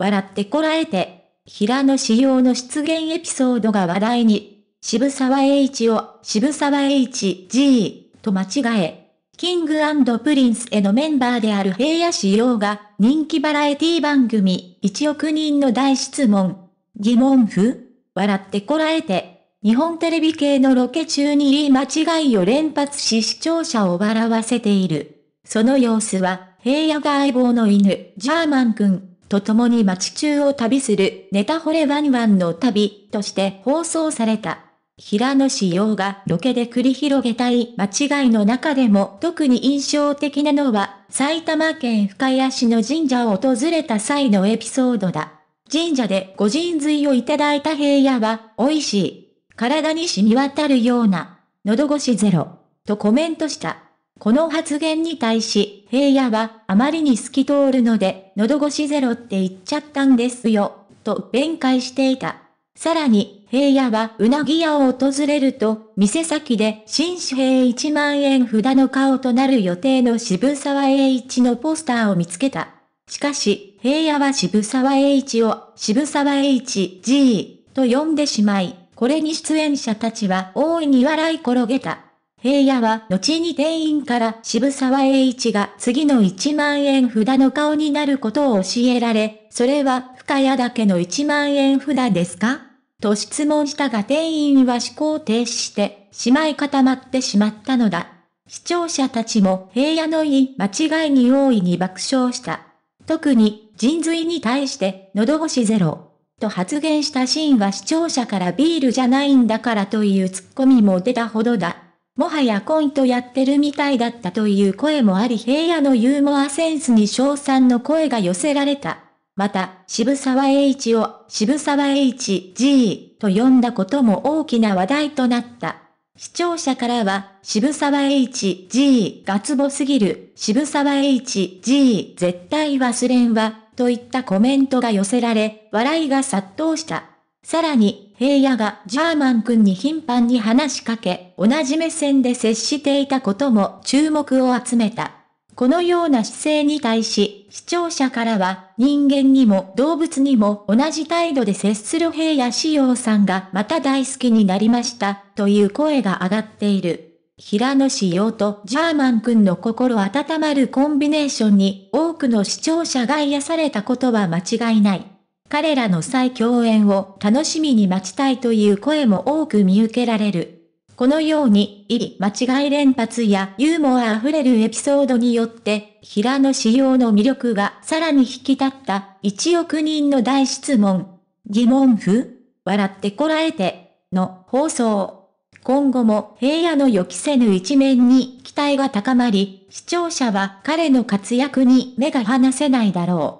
笑ってこらえて、平野仕様の出現エピソードが話題に、渋沢栄一を渋沢 HG と間違え、キングプリンスへのメンバーである平野仕様が人気バラエティ番組1億人の大質問、疑問符笑ってこらえて、日本テレビ系のロケ中に言い間違いを連発し視聴者を笑わせている。その様子は、平野が相棒の犬、ジャーマン君、と共に街中を旅するネタ惚れワンワンの旅として放送された。平野紫耀がロケで繰り広げたい間違いの中でも特に印象的なのは埼玉県深谷市の神社を訪れた際のエピソードだ。神社でご神髄をいただいた平野は美味しい。体に染み渡るような、喉越しゼロ、とコメントした。この発言に対し平野はあまりに透き通るので、喉越しゼロって言っちゃったんですよ、と弁解していた。さらに、平野はうなぎ屋を訪れると、店先で新紙幣1万円札の顔となる予定の渋沢栄一のポスターを見つけた。しかし、平野は渋沢栄一を渋沢栄一 G と呼んでしまい、これに出演者たちは大いに笑い転げた。平野は後に店員から渋沢栄一が次の1万円札の顔になることを教えられ、それは深谷だけの1万円札ですかと質問したが店員は思考停止して、しまい固まってしまったのだ。視聴者たちも平野のいい間違いに大いに爆笑した。特に、人髄に対して、喉越しゼロ。と発言したシーンは視聴者からビールじゃないんだからというツッコミも出たほどだ。もはやコントやってるみたいだったという声もあり平野のユーモアセンスに賞賛の声が寄せられた。また、渋沢栄一を渋沢栄一 G と呼んだことも大きな話題となった。視聴者からは、渋沢栄一 G がつぼすぎる、渋沢栄一 G 絶対忘れんわ、といったコメントが寄せられ、笑いが殺到した。さらに、平野がジャーマン君に頻繁に話しかけ、同じ目線で接していたことも注目を集めた。このような姿勢に対し、視聴者からは、人間にも動物にも同じ態度で接する平野志陽さんがまた大好きになりました、という声が上がっている。平野志陽とジャーマン君の心温まるコンビネーションに多くの視聴者が癒されたことは間違いない。彼らの再共演を楽しみに待ちたいという声も多く見受けられる。このように、いり間違い連発やユーモア溢れるエピソードによって、平野仕様の魅力がさらに引き立った1億人の大質問。疑問符笑ってこらえて、の放送。今後も平野の予期せぬ一面に期待が高まり、視聴者は彼の活躍に目が離せないだろう。